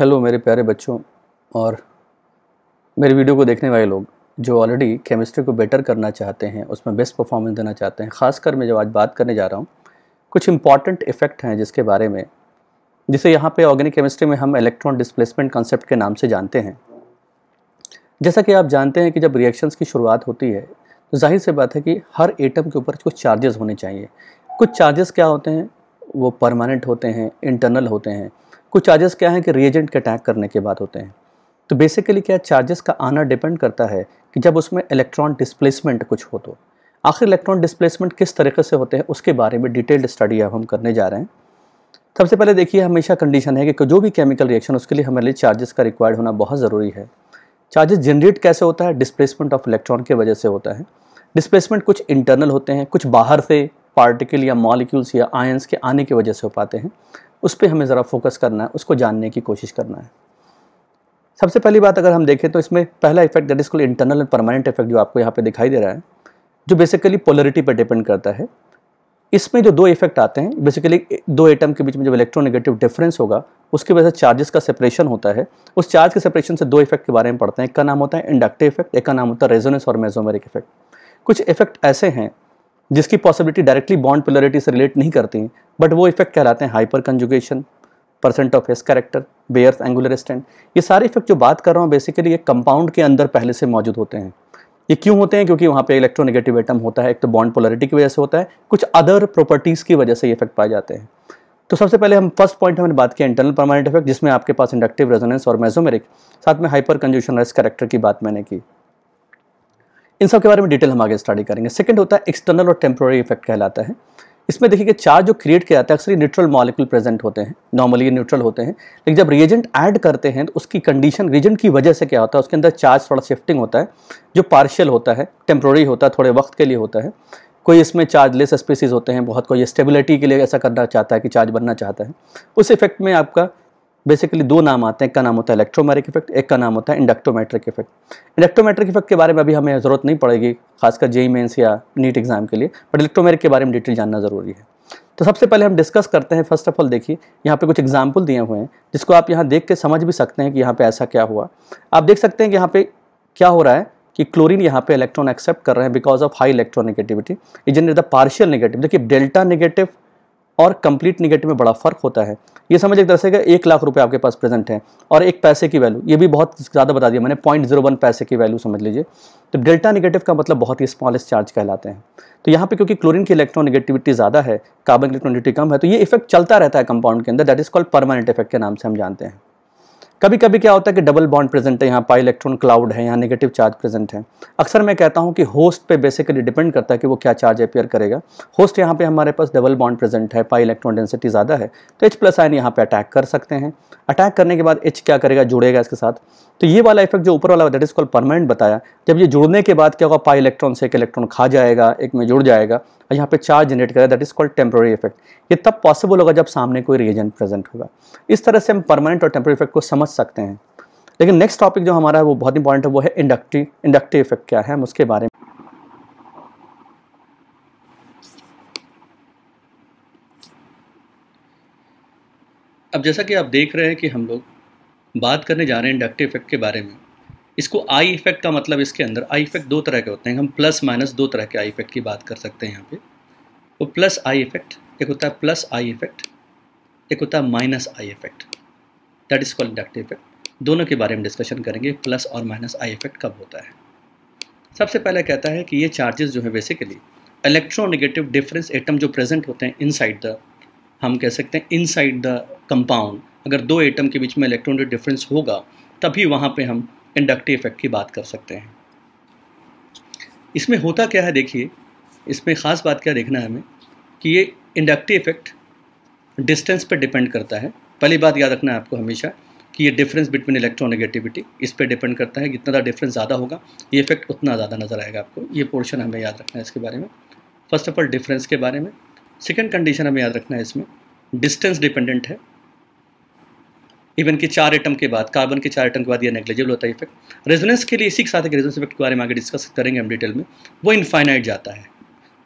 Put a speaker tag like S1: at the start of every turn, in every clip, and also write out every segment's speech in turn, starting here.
S1: hello मेरे प्यारे बच्चों और मेरे वीडियो को देखने वाले लोग जो ऑलरेडी केमिस्ट्री को बेटर करना चाहते हैं उसमें बेस्ट परफॉर्मेंस देना चाहते हैं ख़ासकर मैं जब आज बात करने जा रहा हूँ कुछ इंपॉर्टेंट इफेक्ट हैं जिसके बारे में जिसे यहाँ पे ऑर्गेनिक केमिस्ट्री में हम इलेक्ट्रॉन डिस्प्लेसमेंट कॉन्सेप्ट के नाम से जानते हैं जैसा कि आप जानते हैं कि जब रिएक्शंस की शुरुआत होती है तो जाहिर सी बात है कि हर एटम के ऊपर कुछ चार्जेस होने चाहिए कुछ चार्जेस क्या होते हैं वो परमानेंट होते हैं इंटरनल होते हैं कुछ चार्जेस क्या हैं कि रिएजेंट के अटैक करने के बाद होते हैं तो बेसिकली क्या चार्जेस का आना डिपेंड करता है कि जब उसमें इलेक्ट्रॉन डिस्प्लेसमेंट कुछ हो तो आखिर इलेक्ट्रॉन डिस्प्लेसमेंट किस तरीके से होते हैं उसके बारे में डिटेल्ड स्टडी अब हम करने जा रहे हैं सबसे पहले देखिए हमेशा कंडीशन है कि जो भी केमिकल रिएक्शन उसके लिए हमारे लिए चार्जेस का रिक्वायर्ड होना बहुत ज़रूरी है चार्जेस जनरेट कैसे होता है डिस्प्लेसमेंट ऑफ इलेक्ट्रॉन की वजह से होता है डिस्प्लेसमेंट कुछ इंटरनल होते हैं कुछ बाहर से पार्टिकल या मॉलिक्यूल्स या आयंस के आने की वजह से हो पाते हैं उस पर हमें ज़रा फोकस करना है उसको जानने की कोशिश करना है सबसे पहली बात अगर हम देखें तो इसमें पहला effect that is called internal and permanent effect जो आपको यहाँ पे दिखाई दे रहा है जो बेसिकली पोलरिटी पर डिपेंड करता है इसमें जो दो इफेक्ट आते हैं बेसिकली दो एटम के बीच में जब इलेक्ट्रोनेगेटिव डिफरेंस होगा उसकी वजह से चार्जेस का सेपरेशन होता है उस चार्ज के सेपरेशन से दो इफेक्ट के बारे में पढ़ते हैं एक का नाम होता है इंडक्टिव इफेक्ट एक का नाम होता है रेजोनेस और मेजोमेरिक इफेक्ट कुछ इफेक्ट ऐसे हैं जिसकी पॉसिबिलिटी डायरेक्टली बॉन्ड पोलरिटी से रिलेट नहीं करती हैं बट वो इफेक्ट कहलाते हैं hyper conjugation percent of S character bears angular stand ये सारे इफेक्ट जो बात कर रहा हूँ बेसिकली ये कंपाउंड के अंदर पहले से मौजूद होते हैं ये क्यों होते हैं क्योंकि वहाँ पे इलेक्ट्रोनेगेटिव आइटम होता है एक तो बॉन्ड पोलरिटी की वजह से होता है कुछ अदर प्रॉपर्टीज़ की वजह से ये इफेक्ट पाए जाते हैं तो सबसे पहले हम फर्स्ट पॉइंट हमने बात किया इंटरनल परमानेंट इफेक्ट जिसमें आपके पास इंडक्टिव रेजोनेंस और मेजोमेरिक साथ में हाइपर कंजूशन रेस्ट करेक्टर की बात मैंने की इन सब के बारे में डिटेल हम आगे स्टडी करेंगे सेकंड होता है एक्सटर्नल और टेम्प्रोरी इफेक्ट कहलाता है इसमें देखिए कि चार्ज जो क्रिएट किया जाता है अक्सर न्यूट्रल मॉलिक्यूल प्रेजेंट होते हैं नॉर्मली ये न्यूट्रल होते हैं लेकिन जब रिएजेंट ऐड करते हैं तो उसकी कंडीशन रिएजेंट की वजह से क्या होता है उसके अंदर चार्ज थोड़ा शिफ्टिंग होता है जो पार्शियल होता है टेम्प्रोरी होता है थोड़े वक्त के लिए होता है कोई इसमें चार्जलेस स्पीसीज होते हैं बहुत कोई स्टेबिलिटी के लिए ऐसा करना चाहता है कि चार्ज बनना चाहता है उस इफेक्ट में आपका बेसिकली दो नाम आते हैं एक का नाम होता है इलेक्ट्रोमेरिक इफेक्ट एक का नाम होता है इंडक्टोमेट्रिक इफेक्ट इंडक्टोमेट्रिक इफेक्ट के बारे में अभी हमें ज़रूरत नहीं पड़ेगी खासकर जेई मेन्स या नीट एग्जाम के लिए बट इलेक्ट्रोमेरिक के बारे में डिटेल जानना ज़रूरी है तो सबसे पहले हम डिस्कस करते हैं फर्स्ट ऑफ ऑल देखिए यहाँ पे कुछ एग्जाम्पल दिए हुए हैं जिसको आप यहाँ देख के समझ भी सकते हैं कि यहाँ पे ऐसा क्या हुआ आप देख सकते हैं कि यहाँ पे क्या हो रहा है कि क्लोरीन यहाँ पे इलेक्ट्रॉन एक्सेप्ट कर रहे हैं because of high electron negativity is in the partial negative देखिए डेल्टा नेगेटिव और कंप्लीट निगेटिव में बड़ा फ़र्क होता है ये समझ एक तरह से एक लाख रुपये आपके पास प्रेजेंट है और एक पैसे की वैल्यू ये भी बहुत ज़्यादा बता दिया मैंने पॉइंट जीरो वन पैसे की वैल्यू समझ लीजिए तो डेल्टा निगेटिव का मतलब बहुत ही स्मॉलेस्ट चार्ज कहलाते हैं तो यहाँ पे क्योंकि क्लोरीन की इलेक्ट्रॉन निगेटिविटी ज़्यादा है कार्बन इलेक्ट्रॉनिटी कम है तो ये इफेक्ट चलता रहता है कंपाउंड के अंदर that is called permanent effect के नाम से हम जानते हैं कभी कभी क्या होता है कि डबल बॉन्ड प्रेजेंट है यहाँ पाई इलेक्ट्रॉन क्लाउड है यहाँ नेगेटिव चार्ज प्रेजेंट है अक्सर मैं कहता हूँ कि होस्ट पे बेसिकली डिपेंड करता है कि वो क्या चार्ज अपेयर करेगा होस्ट यहाँ पे हमारे पास डबल बॉन्ड प्रेजेंट है पाई इलेक्ट्रॉन डेंसिटी ज़्यादा है तो एच प्लस आयन यहाँ पे अटैक कर सकते हैं अटैक करने के बाद एच क्या करेगा जुड़ेगा इसके साथ तो ये वाला इफेक्ट जो ऊपर वाला दैट इज कॉल परमानेंट बताया जब ये जुड़ने के बाद क्या होगा पाई इलेक्ट्रॉन से एक इलेक्ट्रॉन खा जाएगा एक में जुड़ जाएगा और यहाँ पे चार्ज जनरेट करेगा that is called temporary effect ये तब पॉसिबल होगा जब सामने कोई रिएजेंट प्रेजेंट होगा इस तरह से हम परमानेंट और टेम्प्रोरी इफेक्ट को समझ समझ सकते हैं लेकिन नेक्स्ट टॉपिक जो हमारा है वो बहुत इंपॉर्टेंट है वो है इंडक्टिव इंडक्टिव इफेक्ट क्या है हम उसके बारे में अब जैसा कि आप देख रहे हैं कि हम लोग बात करने जा रहे हैं इंडक्टिव इफेक्ट के बारे में इसको आई इफेक्ट का मतलब इसके अंदर आई इफेक्ट दो तरह के होते हैं हम प्लस माइनस दो तरह के आई इफेक्ट की बात कर सकते हैं यहाँ पे वो प्लस आई इफेक्ट एक होता है प्लस आई इफेक्ट एक होता है minus I effect that is call inductive effect दोनों के बारे में डिस्कशन करेंगे प्लस और माइनस आई इफेक्ट कब होता है सबसे पहले कहता है कि ये चार्जेस जो है बेसिकली इलेक्ट्रोनेगेटिव डिफरेंस एटम जो प्रेजेंट होते हैं इनसाइड द हम कह सकते हैं इनसाइड द कंपाउंड अगर दो एटम के बीच में इलेक्ट्रॉनिक डिफरेंस होगा तभी वहाँ पे हम इंडक्टिव इफेक्ट की बात कर सकते हैं इसमें होता क्या है देखिए इसमें ख़ास बात क्या देखना है हमें कि ये इंडक्टिव इफेक्ट डिस्टेंस पर डिपेंड करता है पहली बात याद रखना है आपको हमेशा कि ये डिफरेंस बिटवीन इलेक्ट्रोनेगेटिविटी इस पर डिपेंड करता है जितना डिफरेंस ज़्यादा होगा ये इफेक्ट उतना ज़्यादा नज़र आएगा आपको ये पोर्शन हमें याद रखना है इसके बारे में फर्स्ट ऑफ ऑल डिफरेंस के बारे में सेकेंड कंडीशन हमें याद रखना है इसमें डिस्टेंस डिपेंडेंट है इवन कि चार एटम के बाद कार्बन के चार एटम के बाद यह नेग्लिजिबल होता है इफेक्ट रेजोनेंस के लिए इसी के साथ एक रेजोनेंस इफेक्ट के बारे में आगे डिस्कस करेंगे हम डिटेल में वो इनफाइनाइट जाता है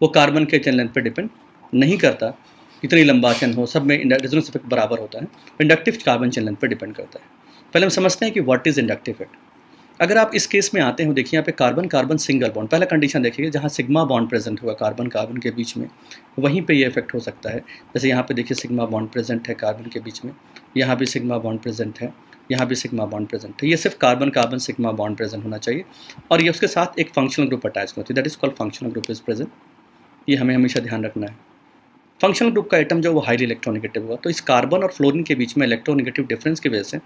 S1: वो कार्बन के चैन लेंथ पर डिपेंड नहीं करता कितना लंबा चैन हो सब में रेजोनेंस इफेक्ट बराबर होता है इंडक्टिव कार्बन चैन लेंथ पर डिपेंड करता है पहले हम समझते हैं कि व्हाट इज़ इंडक्टिव इफेक्ट अगर आप इस केस में आते हो देखिए यहाँ पे कार्बन कार्बन सिंगल बॉन्ड पहला कंडीशन देखिए जहाँ सिग्मा बॉन्ड प्रेजेंट हुआ कार्बन कार्बन के बीच में वहीं पे ये इफेक्ट हो सकता है जैसे यहाँ पे देखिए सिग्मा बॉन्ड प्रेजेंट है कार्बन के बीच में यहाँ भी सिग्मा बॉन्ड प्रेजेंट है यहाँ भी सिग्मा बॉन्ड प्रेजेंट है ये सिर्फ carbon carbon sigma bond present होना चाहिए और ये उसके साथ एक फंक्शनल ग्रुप अटैच होती है that is called functional group is present ये हमें हमेशा ध्यान रखना है फंक्शनल ग्रुप का आइटम जो वो हाईली इलेक्ट्रोनिगेटिव हुआ तो इस कार्बन और फ्लोरिन के बीच में इलेक्ट्रोनिगेटिव डिफरेंस की वजह से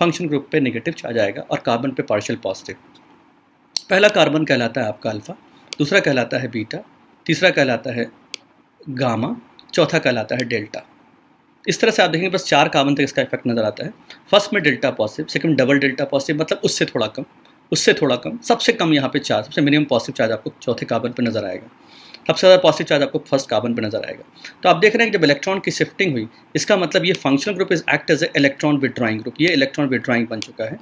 S1: फंक्शन ग्रुप पे नेगेटिव चार्ज आएगा और कार्बन पे पार्शियल पॉजिटिव पहला कार्बन कहलाता है आपका अल्फ़ा दूसरा कहलाता है बीटा तीसरा कहलाता है गामा चौथा कहलाता है डेल्टा इस तरह से आप देखेंगे बस चार कार्बन तक इसका इफेक्ट नज़र आता है फर्स्ट में delta positive second double delta positive मतलब उससे थोड़ा कम उससे थोड़ा कम सबसे कम यहाँ पे चार्ज सबसे मिनिमम पॉजिटिव चार्ज आपको चौथे कार्बन पर नजर आएगा सबसे ज़्यादा पॉजिटिव चार्ज आपको फर्स्ट कार्बन पर नजर आएगा तो आप देख रहे हैं कि जब इलेक्ट्रॉन की शिफ्टिंग हुई इसका मतलब ये functional group is act as a electron withdrawing group ये इलेक्ट्रॉन विड्राइंग बन चुका है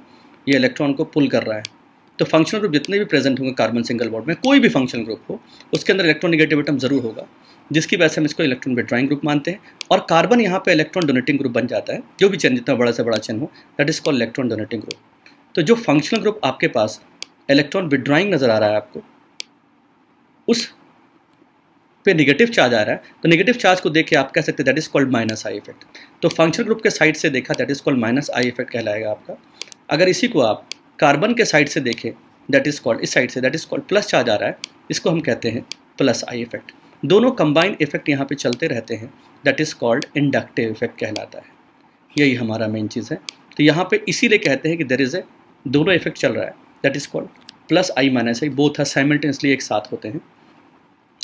S1: ये इलेक्ट्रॉन को पुल कर रहा है तो फंक्शनल ग्रुप जितने भी प्रेजेंट होंगे कार्बन सिंगल बॉन्ड में कोई भी फंक्शनल ग्रुप हो उसके अंदर इलेक्ट्रॉन निगेटिव एटम जरूर होगा जिसकी वजह से हम इसको इलेक्ट्रॉन विड्राइंग ग्रुप मानते हैं और कार्बन यहाँ पे इलेक्ट्रॉन डोनेटिंग ग्रुप बन जाता है जो भी चेन जितना बड़ा से बड़ा चेन हो that is call electron donating group तो जो फंक्शनल ग्रुप आपके पास इलेक्ट्रॉन विड्राइंग नज़र आ रहा है आपको उस पे नेगेटिव चार्ज आ रहा है तो निगेटिव चार्ज को देख के आप कह सकते हैं that is called minus I effect तो फंक्शन ग्रुप के साइड से देखा that is called minus I effect कहलाएगा आपका अगर इसी को आप कार्बन के साइड से देखें दैट इज कॉल्ड इस साइड से that is called plus charge आ रहा है इसको हम कहते हैं प्लस आई इफेक्ट दोनों कंबाइंड इफेक्ट यहाँ पे चलते रहते हैं that is called inductive effect कहलाता है यही हमारा मेन चीज़ है तो यहाँ पे इसीलिए कहते हैं कि देर इज़ ए दोनों इफेक्ट चल रहा है that is called plus I minus I both है साइमल्टेनियसली एक साथ होते हैं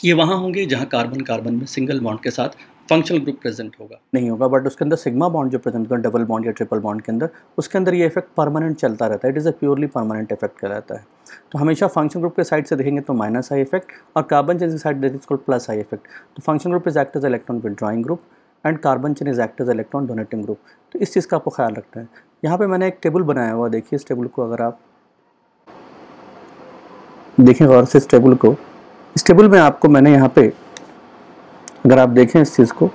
S1: ये वहाँ होंगे जहाँ कार्बन कार्बन में सिंगल बॉन्ड के साथ फंक्शनल ग्रुप प्रेजेंट होगा नहीं होगा बट उसके अंदर सिग्मा बॉन्ड जो प्रेजेंट होगा डबल बॉन्ड या ट्रिपल बॉन्ड के अंदर उसके अंदर ये इफेक्ट परमानेंट चलता रहता है it is a purely permanent effect कहलाता है तो हमेशा फंक्शन ग्रुप के साइड से देखेंगे तो माइनस आई इफेक्ट और कार्बन चेन की साइड देखेंगे प्लस आई इफेक्ट तो function group is act as electron withdrawing group and carbon chain is act as electron donating group तो इस चीज़ का आपको ख्याल रखना है यहाँ पर मैंने एक टेबल बनाया हुआ देखिए इस टेबल को अगर आप देखें गौर से इस टेबल को इस टेबल में आपको मैंने यहाँ पे अगर आप देखें इस चीज़ को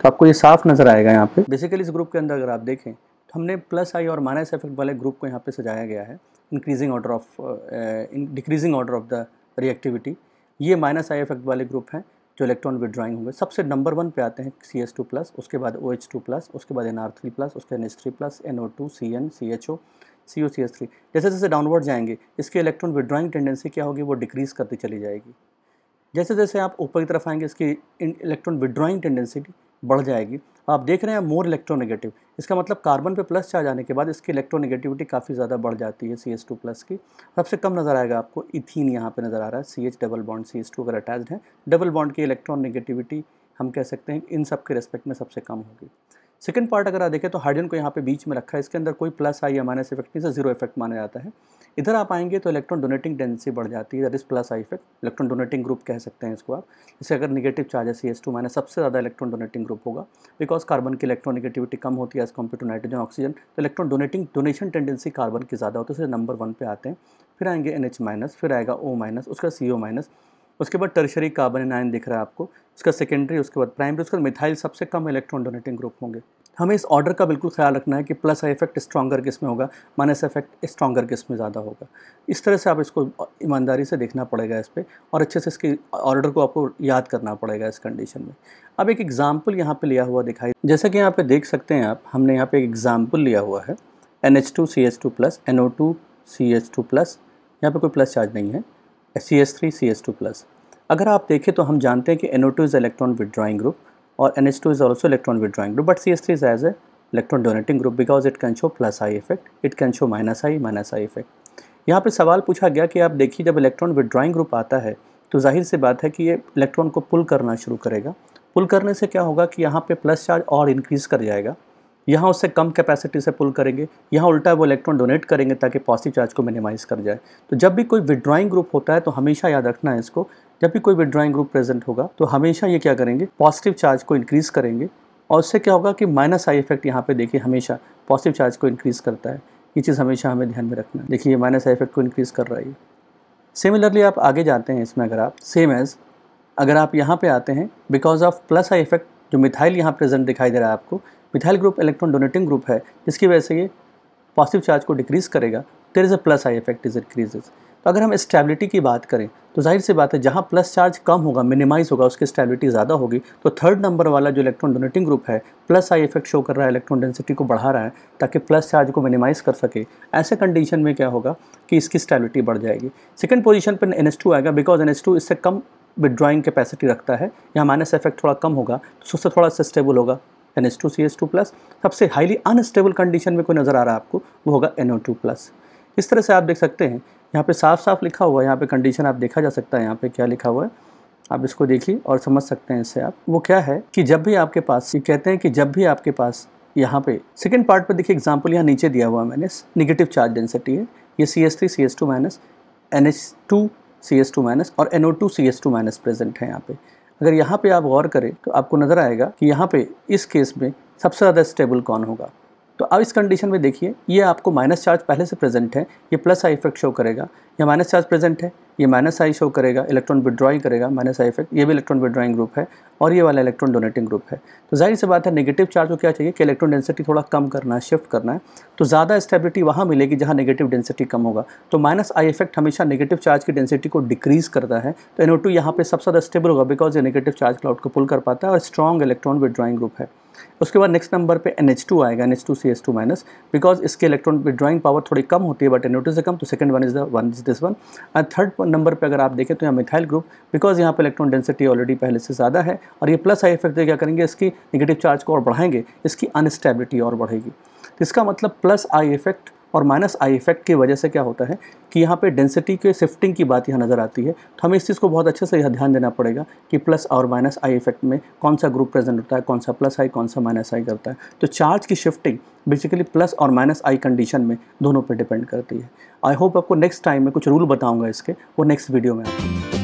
S1: तो आपको ये साफ नज़र आएगा यहाँ पे बेसिकली इस ग्रुप के अंदर अगर आप देखें तो हमने प्लस आई और माइनस इफेक्ट वाले ग्रुप को यहाँ पे सजाया गया है increasing order of decreasing order of the reactivity ये माइनस आई इफेक्ट वाले ग्रुप हैं जो इलेक्ट्रॉन विड्रॉइंग होंगे सबसे नंबर वन पे आते हैं सी एस टू प्लस उसके बाद ओ एच टू प्लस उसके बाद एन आर थ्री प्लस उसके N H three plus N O two C N C H O C O C S three जैसे जैसे डाउनवर्ड जाएंगे इसके इलेक्ट्रॉन विड्रॉइंग टेंडेंसी क्या होगी वो डिक्रीज़ करती चली जाएगी जैसे जैसे आप ऊपर की तरफ आएंगे इसकी इलेक्ट्रॉन विड्रॉइंग टेंडेंसी बढ़ जाएगी आप देख रहे हैं मोर इलेक्ट्रोनेगेटिव इसका मतलब कार्बन पे प्लस चार्ज आने के बाद इसकी इलेक्ट्रोनेगेटिविटी काफ़ी ज़्यादा बढ़ जाती है सी एस टू प्लस की सबसे कम नज़र आएगा आपको इथीन यहाँ पे नज़र आ रहा है C H double bond C S two अगर अटैच्ड है डबल बॉन्ड की इलेक्ट्रॉन नेगेटिविटी हम कह सकते हैं इन सब के रेस्पेक्ट में सबसे कम होगी सेकंड पार्ट अगर आप देखें तो हाइड्रोजन को यहाँ पे बीच में रखा है इसके अंदर कोई प्लस आई या माइनस इफेक्ट नहीं से जीरो इफेक्ट माना जाता है इधर आप आएंगे तो इलेक्ट्रॉन डोनेटिंग डेंसिटी बढ़ जाती है that is plus I effect electron donating group कह सकते हैं इसको आप इसे अगर negative charges C S two minus सबसे ज़्यादा इलेक्ट्रॉन डोनेटिंग ग्रुप होगा बिकॉज कार्बन की निगेटिविटी कम होती है as compare to nitrogen oxygen तो electron donating donation tendency carbon की ज़्यादा होती है इसे नंबर वन पे आते हैं फिर आएंगे एन एच माइनस फिर आएगा ओ माइनस उसका सी ओ माइनस उसके बाद टर्शरी कार्बन आयन दिख रहा है आपको उसका सेकेंडरी उसके बाद प्राइमरी उसके बाद मिथाइल सबसे कम इलेक्ट्रॉन डोनेटिंग ग्रुप होंगे हमें इस ऑर्डर का बिल्कुल ख्याल रखना है कि प्लस इफेक्ट स्ट्रॉगर किस में होगा माइनस इफेक्ट स्ट्रॉगर किस में ज़्यादा होगा इस तरह से आप इसको ईमानदारी से देखना पड़ेगा इस पर और अच्छे से इसके ऑर्डर को आपको याद करना पड़ेगा इस कंडीशन में अब एक एग्ज़ाम्पल यहाँ पर लिया हुआ दिखाई जैसा कि यहाँ पर देख सकते हैं आप हमने यहाँ पर एक एग्ज़ाम्पल लिया हुआ है N H two C H two plus N O two C H two plus यहाँ पर कोई प्लस चार्ज नहीं है C S three C S two plus अगर आप देखें तो हम जानते हैं कि N O two is electron withdrawing group और N S two is also electron withdrawing group but C S three is as a electron donating group because it can show plus I effect it can show minus I minus I effect यहाँ पर सवाल पूछा गया कि आप देखिए जब electron withdrawing group आता है तो जाहिर सी बात है कि ये इलेक्ट्रॉन को पुल करना शुरू करेगा पुल करने से क्या होगा कि यहाँ पर प्लस चार्ज और इंक्रीज़ कर जाएगा यहाँ उससे कम कैपेसिटी से पुल करेंगे यहाँ उल्टा वो इलेक्ट्रॉन डोनेट करेंगे ताकि पॉजिटिव चार्ज को मिनिमाइज़ कर जाए तो जब भी कोई विड्राइंग ग्रुप होता है तो हमेशा याद रखना है इसको जब भी कोई विड्राइंग ग्रुप प्रेजेंट होगा तो हमेशा ये क्या करेंगे पॉजिटिव चार्ज को इंक्रीज़ करेंगे और उससे क्या होगा कि माइनस आई इफेक्ट यहाँ पे देखिए हमेशा पॉजिटिव चार्ज को इंक्रीज़ करता है ये चीज़ हमेशा हमें ध्यान में रखना है देखिए माइनस आई इफेक्ट को इंक्रीज़ कर रहा है सिमिलरली आप आगे जाते हैं इसमें अगर आप सेम एज़ अगर आप यहाँ पर आते हैं because of plus I effect जो मिथाइल यहाँ प्रेजेंट दिखाई दे रहा है आपको methyl group electron donating group है जिसकी वजह से ये पॉजिटिव चार्ज को डिक्रीज़ करेगा there is a plus I effect is increases तो अगर हम स्टेबिलिटी की बात करें तो जाहिर सी बात है जहाँ प्लस चार्ज कम होगा मिनिमाइज होगा उसकी स्टेबिलिटी ज़्यादा होगी तो थर्ड नंबर वाला जो इलेक्ट्रॉन डोनेटिंग ग्रुप है प्लस आई इफेक्ट शो कर रहा है इलेक्ट्रॉन डेंसिटी को बढ़ा रहा है ताकि प्लस चार्ज को मिनिमाइज कर सके ऐसे कंडीशन में क्या होगा कि इसकी स्टेबिलिटी बढ़ जाएगी सेकेंड पोजिशन पर एन आएगा बिकॉज एन इससे कम विड्रॉइंग कैपेसिटी रखता है या माइनस इफेक्ट थोड़ा कम होगा तो उससे थोड़ा सा स्टेबल होगा N S two C S two plus सबसे हाईली अनस्टेबल कंडीशन में कोई नज़र आ रहा है आपको वो होगा एन ओ टू प्लस इस तरह से आप देख सकते हैं यहाँ पे साफ साफ लिखा हुआ है यहाँ पे कंडीशन आप देखा जा सकता है यहाँ पे क्या लिखा हुआ है आप इसको देखिए और समझ सकते हैं इससे आप वो क्या है कि जब भी आपके पास ये कहते हैं कि जब भी आपके पास यहाँ पे सेकेंड पार्ट पर देखिए एग्जाम्पल यहाँ नीचे दिया हुआ मैंने निगेटिव चार्ज डेंसिटी है ये C S three C S two minus N H two C S two minus और N O two C S two minus present है यहाँ पे अगर यहाँ पे आप गौर करें तो आपको नज़र आएगा कि यहाँ पे इस केस में सबसे ज़्यादा स्टेबल कौन होगा तो अब इस कंडीशन में देखिए ये आपको माइनस चार्ज पहले से प्रेजेंट है ये प्लस आई इफेक्ट शो करेगा ये माइनस चार्ज प्रेजेंट है ये माइनस आई शो करेगा इलेक्ट्रॉन विड्रॉइंग करेगा माइनस आई इफेक्ट ये भी इलेक्ट्रॉन विड्रॉइंग ग्रुप है और ये वाला इलेक्ट्रॉन डोनेटिंग ग्रुप है तो जाहिर सी बात है नेगेटिव चार्ज को क्या चाहिए कि इलेक्ट्रॉन डेंसिटी थोड़ा कम करना है शिफ्ट करना है तो ज़्यादा स्टेबिलिटी वहाँ मिलेगी जहाँ नेगेटिव डेंसिटी कम होगा तो माइनस आई इफेक्ट हमेशा नेगेटिव चार्ज की डेंसिटी को डिक्रीज़ करता है तो एनओ टू यहाँ पर सबसे ज़्यादा स्टेबल होगा बिकॉज ये नेगेटिव चार्ज क्लाउड को पुल कर पाता है और स्ट्रॉन्ग इलेक्ट्रॉन विड्रॉइंग ग्रुप है उसके बाद नेक्स्ट नंबर पे NH2 आएगा NH2 CH2 माइनस बिकॉज इसके इलेक्ट्रॉन ड्राइंग पावर थोड़ी कम होती है बट एन से कम तो second one is the one is this one and third number पे अगर आप देखें तो यहाँ मिथाइल ग्रुप बिकॉज यहाँ पर इलेक्ट्रॉन डेंसिटी ऑलरेडी पहले से ज़्यादा है और ये प्लस आई इफेक्ट क्या करेंगे इसकी निगेटिव चार्ज को और बढ़ाएंगे इसकी अनस्टेबिलिटी और बढ़ेगी तो इसका मतलब प्लस आई इफेक्ट और माइनस आई इफेक्ट की वजह से क्या होता है कि यहाँ पे डेंसिटी के शिफ्टिंग की बात यहाँ नज़र आती है तो हमें इस चीज़ को बहुत अच्छे से यह ध्यान देना पड़ेगा कि प्लस और माइनस आई इफेक्ट में कौन सा ग्रुप प्रेजेंट होता है कौन सा प्लस आई कौन सा माइनस आई करता है तो चार्ज की शिफ्टिंग बेसिकली प्लस और माइनस आई कंडीशन में दोनों पर डिपेंड करती है आई होप आपको नेक्स्ट टाइम में कुछ रूल बताऊँगा इसके वो नेक्स्ट वीडियो में आऊँगा